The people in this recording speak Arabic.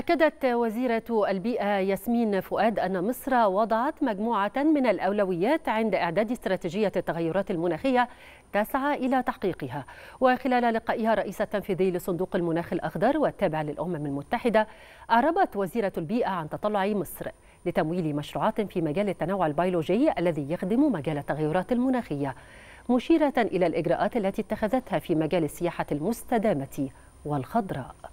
أكدت وزيرة البيئة ياسمين فؤاد أن مصر وضعت مجموعة من الأولويات عند إعداد استراتيجية التغيرات المناخية تسعى إلى تحقيقها وخلال لقائها رئيس التنفيذي لصندوق المناخ الأخضر والتابع للأمم المتحدة أعربت وزيرة البيئة عن تطلع مصر لتمويل مشروعات في مجال التنوع البيولوجي الذي يخدم مجال التغيرات المناخية مشيرة إلى الإجراءات التي اتخذتها في مجال السياحة المستدامة والخضراء